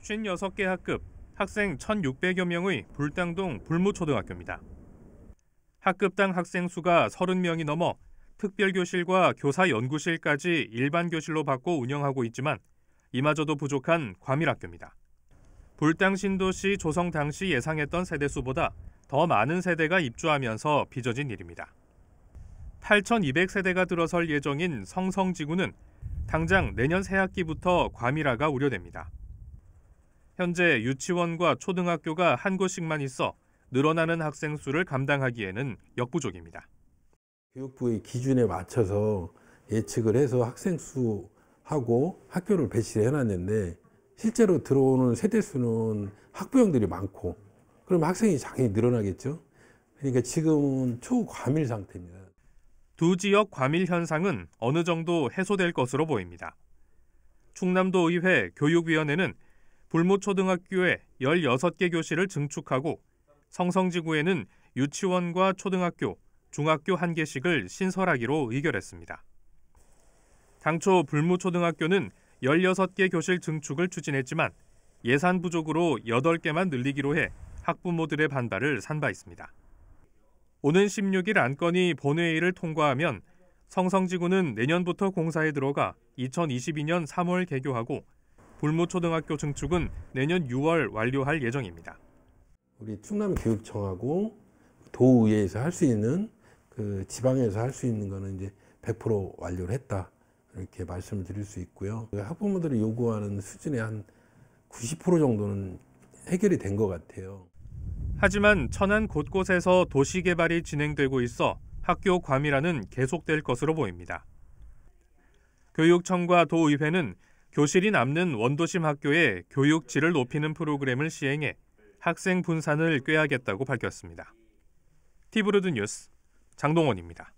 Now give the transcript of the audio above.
56개 학급, 학생 1,600여 명의 불당동 불모초등학교입니다. 학급당 학생 수가 30명이 넘어 특별교실과 교사연구실까지 일반교실로 바꿔 운영하고 있지만 이마저도 부족한 과밀학교입니다. 불당 신도시 조성 당시 예상했던 세대수보다 더 많은 세대가 입주하면서 빚어진 일입니다. 8,200세대가 들어설 예정인 성성지구는 당장 내년 새학기부터 과밀화가 우려됩니다. 현재 유치원과 초등학교가 한 곳씩만 있어 늘어나는 학생 수를 감당하기에는 역부족입니다. 교육부의 기준에 맞춰서 예측을 해서 학생 수하고 학교를 배치해 를 놨는데 실제로 들어오는 세대 수는 학부형들이 많고 그럼 학생이 당연히 늘어나겠죠. 그러니까 지금은 초과밀 상태입니다. 두 지역 과밀 현상은 어느 정도 해소될 것으로 보입니다. 충남도 의회 교육위원회는 불모초등학교에 16개 교실을 증축하고 성성지구에는 유치원과 초등학교, 중학교 한 개씩을 신설하기로 의결했습니다. 당초 불모초등학교는 16개 교실 증축을 추진했지만 예산 부족으로 8개만 늘리기로 해 학부모들의 반발을 산바 있습니다. 오는 16일 안건이 본회의를 통과하면 성성지구는 내년부터 공사에 들어가 2022년 3월 개교하고 불모초등학교 증축은 내년 6월 완료할 예정입니다. 우리 충남교육청하고 도의회에서 할 수 있는 그 지방에서 할 수 있는 거는 이제 100% 완료를 했다 이렇게 말씀을 드릴 수 있고요. 그 학부모들이 요구하는 수준의 한 90% 정도는 해결이 된 것 같아요. 하지만 천안 곳곳에서 도시 개발이 진행되고 있어 학교 과밀화는 계속될 것으로 보입니다. 교육청과 도의회는 교실이 남는 원도심 학교에 교육 질을 높이는 프로그램을 시행해 학생 분산을 꾀하겠다고 밝혔습니다. 티브르드 뉴스 장동원입니다.